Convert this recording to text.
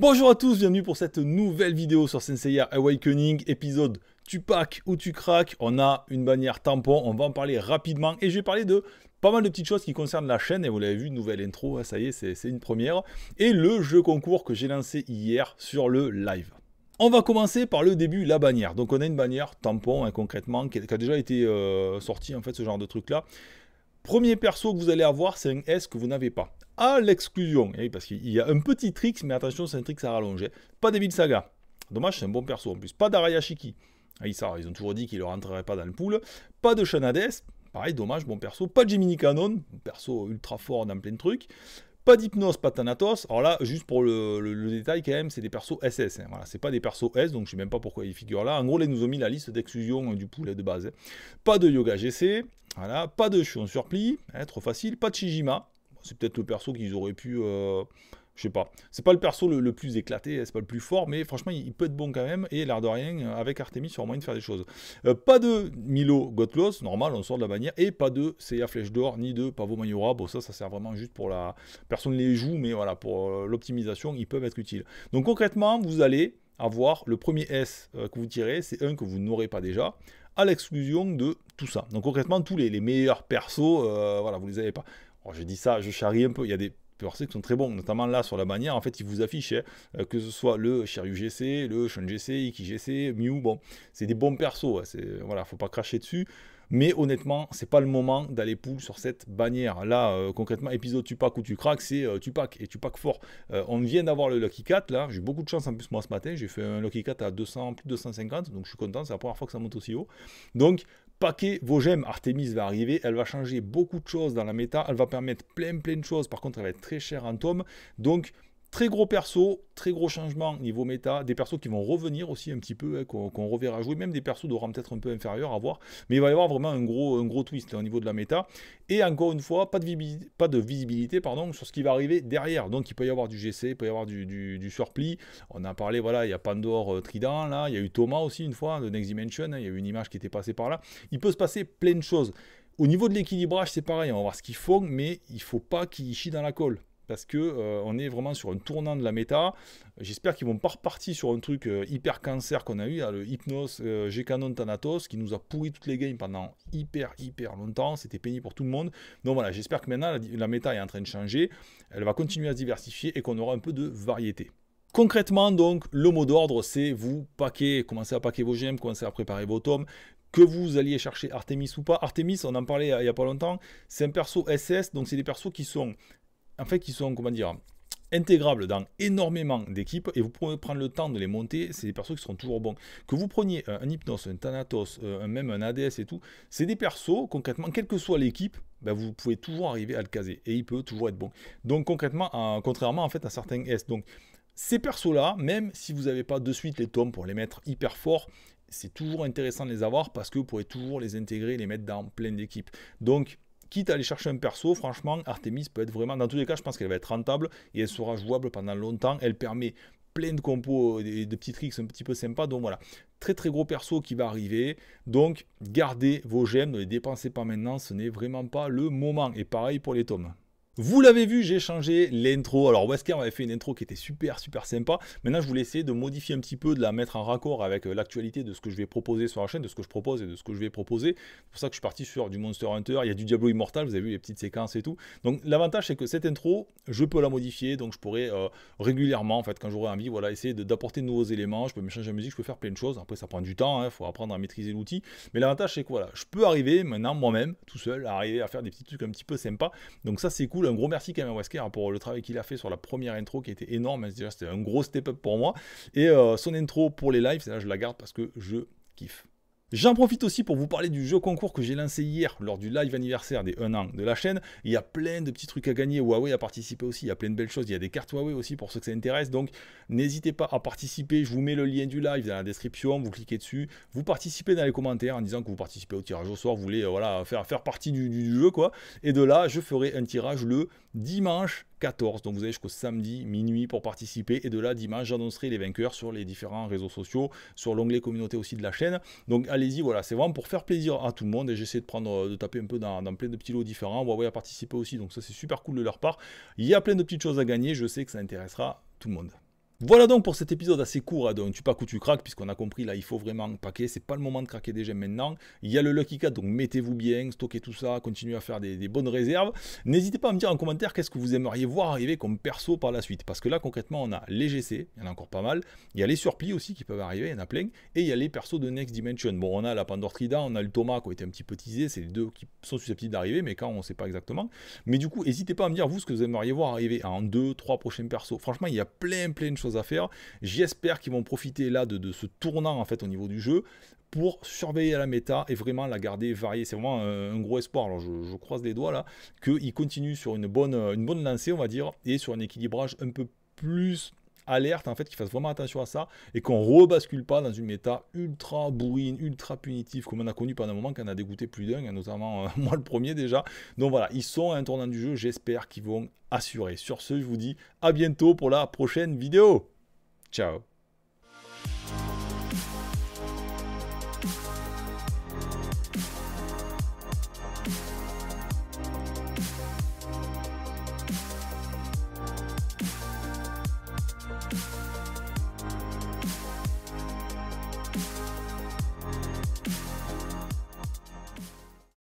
Bonjour à tous, bienvenue pour cette nouvelle vidéo sur Senseiya Awakening, épisode tu pack ou tu craques. On a une bannière tampon, on va en parler rapidement et je vais parler de pas mal de petites choses qui concernent la chaîne, et vous l'avez vu, nouvelle intro, hein, ça y est, c'est une première, et le jeu concours que j'ai lancé hier sur le live. On va commencer par le début, la bannière. Donc on a une bannière tampon, hein, concrètement, qui a déjà été euh, sortie, en fait, ce genre de truc-là. Premier perso que vous allez avoir, c'est un S que vous n'avez pas à l'exclusion. Eh parce qu'il y a un petit trick, mais attention, c'est un trick à rallonger. Hein. Pas Devil Saga. Dommage, c'est un bon perso en plus. Pas d'Arayashiki. Ah, ils ont toujours dit qu'il ne rentrerait pas dans le pool. Pas de Shanades. Pareil, dommage, bon perso. Pas de Gemini canon Perso ultra fort dans plein de trucs. Pas d'hypnose, pas Thanatos. Alors là, juste pour le, détail, quand même, c'est des persos SS. Hein. Voilà, c'est pas des persos S, donc je sais même pas pourquoi ils figurent là. En gros, ils nous ont mis la liste d'exclusion hein, du poulet de base. Pas de Yoga GC. Voilà, pas de Chion Surplis. trop facile. Pas de Shijima c'est peut-être le perso qu'ils auraient pu. Euh, je sais pas. C'est pas le perso le, plus éclaté, c'est pas le plus fort, mais franchement, il, peut être bon quand même. Et l'air de rien, euh, avec Artemis, sur moyen de faire des choses. Euh, pas de Milo Gotlos, normal, on sort de la bannière. Et pas de Seiya Flèche d'Or, ni de Pavo Mayora. Bon, ça, ça sert vraiment juste pour la. Personne les joue, mais voilà, pour l'optimisation, ils peuvent être utiles. Donc concrètement, vous allez avoir le premier S que vous tirez, c'est un que vous n'aurez pas déjà à l'exclusion de tout ça. Donc concrètement, tous les, meilleurs persos, voilà, vous les avez pas. Alors, je dis ça, je charrie un peu. Il y a des qui sont très bons, notamment là sur la bannière, en fait ils vous affichent, hein, euh, que ce soit le Shiryu GC, le Shun GC, Iki GC, Mew, bon, c'est des bons persos, voilà, faut pas cracher dessus, mais honnêtement, c'est pas le moment d'aller poule sur cette bannière. Là, euh, concrètement, épisode tu pack ou tu craques, c'est euh, tu pack et tu pack fort. on vient d'avoir le Lucky Cat, là, j'ai beaucoup de chance en plus moi ce matin, j'ai fait un Lucky Cat à 200, plus de 250, donc je suis content, c'est la première fois que ça monte aussi haut. Donc paquet vos gemmes. Artemis va arriver, elle va changer beaucoup de choses dans la méta, elle va permettre plein plein de choses. Par contre, elle va être très chère en tome. Donc, Très gros perso, très gros changement niveau méta, des persos qui vont revenir aussi un petit peu, hein, qu'on reverra jouer, même des persos de rang peut-être un peu inférieur à voir, mais il va y avoir vraiment un gros, un gros twist hein, au niveau de la méta. Et encore une fois, pas de visibilité, pardon, sur ce qui va arriver derrière. Donc il peut y avoir du GC, il peut y avoir du, du, surplis. On a parlé, voilà, il y a Pandore euh, Trident, là, il y a eu Thomas aussi une fois, de Next Dimension, hein. il y a eu une image qui était passée par là. Il peut se passer plein de choses. Au niveau de l'équilibrage, c'est pareil, on va voir ce qu'ils font, mais il ne faut pas qu'ils chient dans la colle parce que euh, on est vraiment sur un tournant de la méta. J'espère qu'ils vont pas repartir sur un truc euh, hyper cancer qu'on a eu, hein, le Hypnos euh, Gekanon Thanatos, qui nous a pourri toutes les games pendant hyper hyper longtemps. C'était pénible pour tout le monde. Donc voilà, j'espère que maintenant la, méta est en train de changer. Elle va continuer à se diversifier et qu'on aura un peu de variété. Concrètement, donc, le mot d'ordre, c'est vous paquer, commencez à paquer vos gemmes, commencez à préparer vos tomes, que vous alliez chercher Artemis ou pas. Artemis, on en parlait il n'y a pas longtemps, c'est un perso SS, donc c'est des persos qui sont en fait, qui sont, comment dire, intégrables dans énormément d'équipes et vous pouvez prendre le temps de les monter. C'est des persos qui seront toujours bons. Que vous preniez un, Hypnos, un Thanatos, euh, même un ADS et tout, c'est des persos, concrètement, quelle que soit l'équipe, ben, vous pouvez toujours arriver à le caser et il peut toujours être bon. Donc, concrètement, contrairement en fait à certains S. Donc, ces persos-là, même si vous n'avez pas de suite les tomes pour les mettre hyper forts, c'est toujours intéressant de les avoir parce que vous pourrez toujours les intégrer les mettre dans plein d'équipes. Donc, quitte à aller chercher un perso, franchement, Artemis peut être vraiment, dans tous les cas, je pense qu'elle va être rentable et elle sera jouable pendant longtemps. Elle permet plein de compos et de petits tricks un petit peu sympas. Donc voilà, très très gros perso qui va arriver. Donc gardez vos gemmes, ne les dépensez pas maintenant, ce n'est vraiment pas le moment. Et pareil pour les tomes. Vous l'avez vu, j'ai changé l'intro. Alors Wesker avait fait une intro qui était super super sympa. Maintenant, je voulais essayer de modifier un petit peu, de la mettre en raccord avec euh, l'actualité de ce que je vais proposer sur la chaîne, de ce que je propose et de ce que je vais proposer. C'est pour ça que je suis parti sur du Monster Hunter. Il y a du Diablo Immortal. Vous avez vu les petites séquences et tout. Donc l'avantage, c'est que cette intro, je peux la modifier. Donc je pourrais euh, régulièrement, en fait, quand j'aurai envie, voilà, essayer d'apporter de, nouveaux éléments. Je peux me changer la musique, je peux faire plein de choses. Après, ça prend du temps. Il hein. faut apprendre à maîtriser l'outil. Mais l'avantage, c'est que voilà, je peux arriver maintenant moi-même, tout seul, à arriver à faire des petits trucs un petit peu sympas. Donc ça, c'est cool un gros merci quand même à Wesker hein, pour le travail qu'il a fait sur la première intro qui était énorme. Ah, c'était un gros step-up pour moi. Et euh, son intro pour les lives, là, je la garde parce que je kiffe. J'en profite aussi pour vous parler du jeu concours que j'ai lancé hier lors du live anniversaire des 1 an de la chaîne. Il y a plein de petits trucs à gagner. Huawei a participé aussi. Il y a plein de belles choses. Il y a des cartes Huawei aussi pour ceux que ça intéresse. Donc n'hésitez pas à participer. Je vous mets le lien du live dans la description. Vous cliquez dessus. Vous participez dans les commentaires en disant que vous participez au tirage au soir. Vous voulez euh, voilà, faire, faire partie du, jeu. quoi. Et de là, je ferai un tirage le dimanche 14. Donc vous avez jusqu'au samedi minuit pour participer. Et de là, dimanche, j'annoncerai les vainqueurs sur les différents réseaux sociaux, sur l'onglet communauté aussi de la chaîne. Donc allez-y, voilà, c'est vraiment pour faire plaisir à tout le monde. Et j'essaie de prendre, euh, de taper un peu dans, plein de petits lots différents. Huawei à participer aussi, donc ça c'est super cool de leur part. Il y a plein de petites choses à gagner. Je sais que ça intéressera tout le monde. Voilà donc pour cet épisode assez court hein, donc tu pas coup, tu craques, puisqu'on a compris là, il faut vraiment paquer. C'est pas le moment de craquer des gemmes maintenant. Il y a le Lucky Cat, donc mettez-vous bien, stockez tout ça, continuez à faire des, bonnes réserves. N'hésitez pas à me dire en commentaire qu'est-ce que vous aimeriez voir arriver comme perso par la suite. Parce que là, concrètement, on a les GC, il y en a encore pas mal. Il y a les surplis aussi qui peuvent arriver, il y en a plein. Et il y a les persos de Next Dimension. Bon, on a la Pandore on a le Thomas qui ont été un petit peu teasés. C'est les deux qui sont susceptibles d'arriver, mais quand on sait pas exactement. Mais du coup, n'hésitez pas à me dire vous ce que vous aimeriez voir arriver en deux, trois prochains persos. Franchement, il y a plein, plein de choses à faire. J'espère qu'ils vont profiter là de, ce tournant en fait au niveau du jeu pour surveiller la méta et vraiment la garder variée. C'est vraiment un, gros espoir. Alors je, croise les doigts là que qu'ils continuent sur une bonne, une bonne lancée, on va dire, et sur un équilibrage un peu plus alerte en fait, qu'ils fassent vraiment attention à ça et qu'on rebascule pas dans une méta ultra bourrine, ultra punitive comme on a connu pendant un moment, qu'on a dégoûté plus d'un, hein, notamment euh, moi le premier déjà. Donc voilà, ils sont à un tournant du jeu, j'espère qu'ils vont assurer. Sur ce, je vous dis à bientôt pour la prochaine vidéo. Ciao